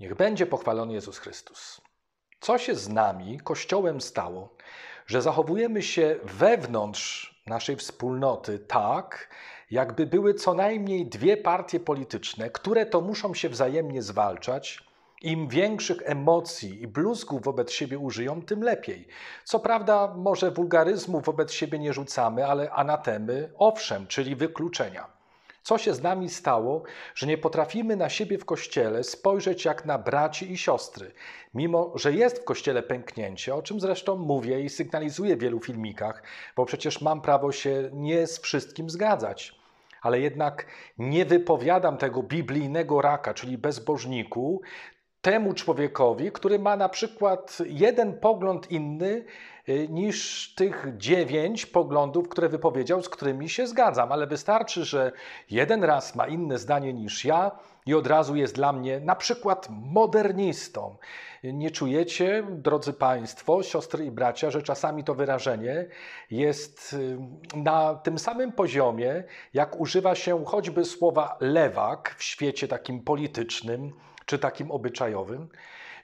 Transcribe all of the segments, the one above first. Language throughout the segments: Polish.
Niech będzie pochwalony Jezus Chrystus. Co się z nami, Kościołem, stało, że zachowujemy się wewnątrz naszej wspólnoty tak, jakby były co najmniej dwie partie polityczne, które to muszą się wzajemnie zwalczać. Im większych emocji i bluzgów wobec siebie użyją, tym lepiej. Co prawda, może wulgaryzmu wobec siebie nie rzucamy, ale anatemy owszem, czyli wykluczenia. Co się z nami stało, że nie potrafimy na siebie w kościele spojrzeć jak na braci i siostry, mimo że jest w kościele pęknięcie, o czym zresztą mówię i sygnalizuję w wielu filmikach, bo przecież mam prawo się nie z wszystkim zgadzać. Ale jednak nie wypowiadam tego biblijnego raka, czyli bezbożniku, temu człowiekowi, który ma na przykład jeden pogląd inny y, niż tych dziewięć poglądów, które wypowiedział, z którymi się zgadzam, ale wystarczy, że jeden raz ma inne zdanie niż ja i od razu jest dla mnie na przykład modernistą. Nie czujecie, drodzy Państwo, siostry i bracia, że czasami to wyrażenie jest y, na tym samym poziomie, jak używa się choćby słowa lewak w świecie takim politycznym czy takim obyczajowym?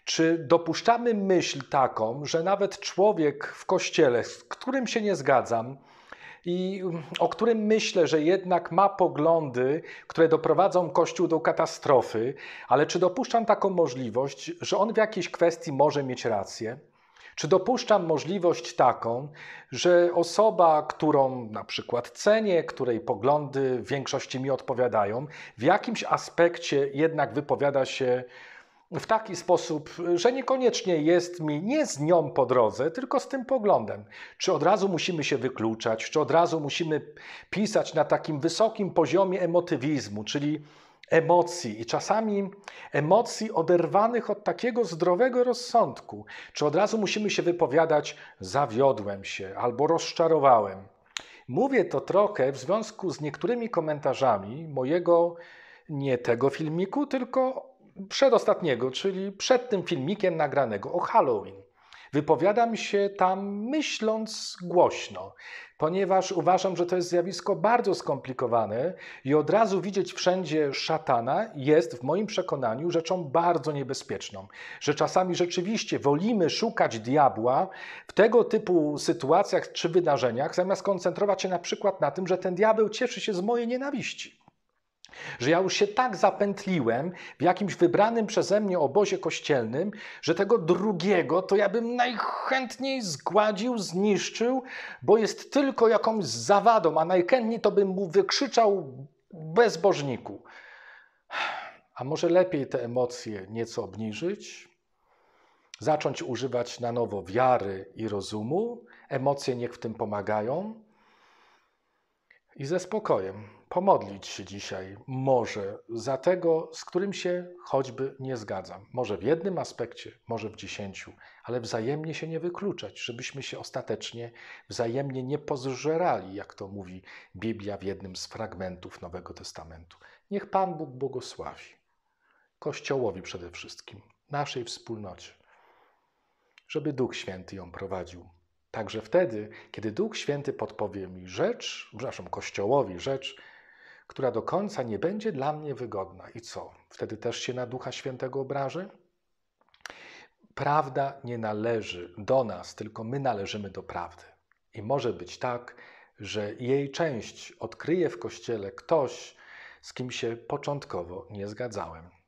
Czy dopuszczamy myśl taką, że nawet człowiek w kościele, z którym się nie zgadzam, i mm, o którym myślę, że jednak ma poglądy, które doprowadzą Kościół do katastrofy, ale czy dopuszczam taką możliwość, że on w jakiejś kwestii może mieć rację? Czy dopuszczam możliwość taką, że osoba, którą na przykład cenię, której poglądy w większości mi odpowiadają, w jakimś aspekcie jednak wypowiada się w taki sposób, że niekoniecznie jest mi nie z nią po drodze, tylko z tym poglądem. Czy od razu musimy się wykluczać, czy od razu musimy pisać na takim wysokim poziomie emotywizmu, czyli emocji i czasami emocji oderwanych od takiego zdrowego rozsądku. Czy od razu musimy się wypowiadać, zawiodłem się albo rozczarowałem? Mówię to trochę w związku z niektórymi komentarzami mojego nie tego filmiku, tylko przedostatniego, czyli przed tym filmikiem nagranego o Halloween. Wypowiadam się tam myśląc głośno ponieważ uważam, że to jest zjawisko bardzo skomplikowane i od razu widzieć wszędzie szatana jest w moim przekonaniu rzeczą bardzo niebezpieczną. Że czasami rzeczywiście wolimy szukać diabła w tego typu sytuacjach czy wydarzeniach, zamiast koncentrować się na przykład na tym, że ten diabeł cieszy się z mojej nienawiści że ja już się tak zapętliłem w jakimś wybranym przeze mnie obozie kościelnym, że tego drugiego to ja bym najchętniej zgładził, zniszczył, bo jest tylko jakąś zawadą, a najchętniej to bym mu wykrzyczał bezbożniku. A może lepiej te emocje nieco obniżyć? Zacząć używać na nowo wiary i rozumu? Emocje niech w tym pomagają. I ze spokojem pomodlić się dzisiaj może za tego, z którym się choćby nie zgadzam. Może w jednym aspekcie, może w dziesięciu, ale wzajemnie się nie wykluczać, żebyśmy się ostatecznie wzajemnie nie pozżerali, jak to mówi Biblia w jednym z fragmentów Nowego Testamentu. Niech Pan Bóg błogosławi Kościołowi przede wszystkim, naszej wspólnocie, żeby Duch Święty ją prowadził. Także wtedy, kiedy Duch Święty podpowie mi rzecz, przepraszam, Kościołowi rzecz, która do końca nie będzie dla mnie wygodna. I co? Wtedy też się na Ducha Świętego obrażę? Prawda nie należy do nas, tylko my należymy do prawdy. I może być tak, że jej część odkryje w kościele ktoś, z kim się początkowo nie zgadzałem.